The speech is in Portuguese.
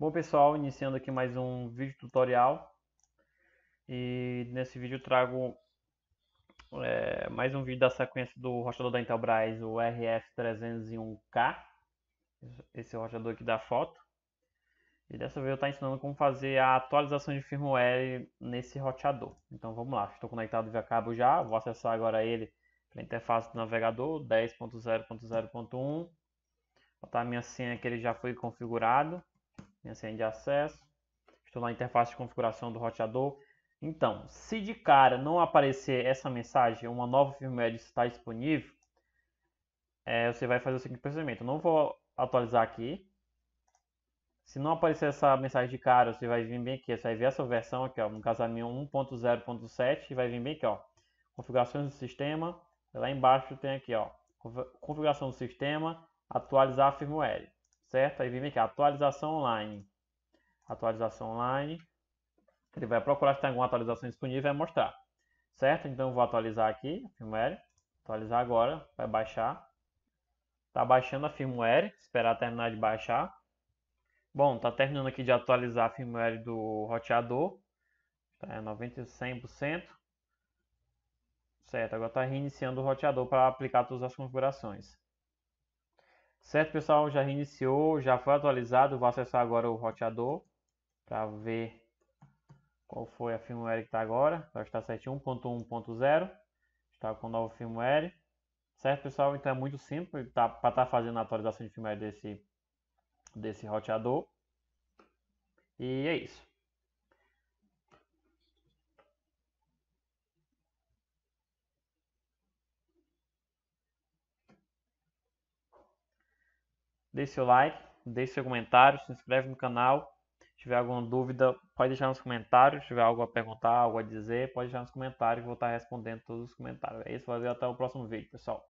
Bom pessoal, iniciando aqui mais um vídeo tutorial e nesse vídeo eu trago é, mais um vídeo da sequência do roteador da Intelbras, o RF301K, esse roteador aqui da foto. E dessa vez eu estou ensinando como fazer a atualização de firmware nesse roteador. Então vamos lá, estou conectado via cabo já, vou acessar agora ele pela interface do navegador 10.0.0.1, botar a minha senha que ele já foi configurado minha senha de acesso. Estou na interface de configuração do roteador. Então, se de cara não aparecer essa mensagem, uma nova firmware está disponível, é, você vai fazer o seguinte procedimento. Eu não vou atualizar aqui. Se não aparecer essa mensagem de cara, você vai vir bem aqui. Você vai ver essa versão aqui, ó, no caso a minha 1.0.7, e vai vir bem aqui, ó. Configurações do sistema. Lá embaixo tem aqui, ó. Configuração do sistema, atualizar a firmware certo? Aí vem aqui, atualização online. Atualização online. Ele vai procurar se tem alguma atualização disponível e vai mostrar, certo? Então, vou atualizar aqui a firmware. Atualizar agora, vai baixar. está baixando a firmware, esperar terminar de baixar. Bom, está terminando aqui de atualizar a firmware do roteador. Está é 90, 100%. Certo, agora está reiniciando o roteador para aplicar todas as configurações. Certo, pessoal, já reiniciou, já foi atualizado. Vou acessar agora o roteador para ver qual foi a firmware que está agora. Já está certinho, 1.1.0. Está com o novo firmware. Certo, pessoal? Então é muito simples tá, para estar tá fazendo a atualização de firmware desse, desse roteador. E é isso. Deixe seu like, deixe seu comentário, se inscreve no canal. Se tiver alguma dúvida, pode deixar nos comentários. Se tiver algo a perguntar, algo a dizer, pode deixar nos comentários. Vou estar respondendo todos os comentários. É isso, valeu, até o próximo vídeo, pessoal.